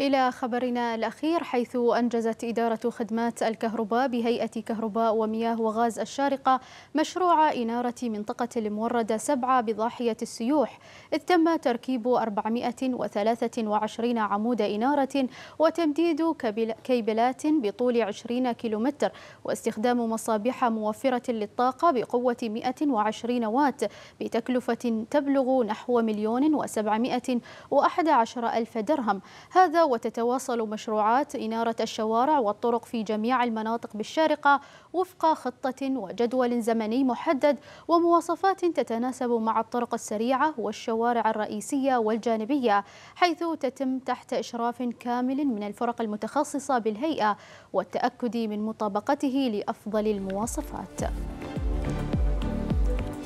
إلى خبرنا الأخير حيث أنجزت إدارة خدمات الكهرباء بهيئة كهرباء ومياه وغاز الشارقة مشروع إنارة منطقة الموردة سبعة بضاحية السيوح إذ تم تركيب 423 عمود إنارة وتمديد كيبلات بطول 20 كيلومتر واستخدام مصابيح موفرة للطاقة بقوة 120 وات بتكلفة تبلغ نحو مليون وسبعمائة وأحد عشر ألف درهم هذا وتتواصل مشروعات إنارة الشوارع والطرق في جميع المناطق بالشارقة وفق خطة وجدول زمني محدد ومواصفات تتناسب مع الطرق السريعة والشوارع الرئيسية والجانبية حيث تتم تحت إشراف كامل من الفرق المتخصصة بالهيئة والتأكد من مطابقته لأفضل المواصفات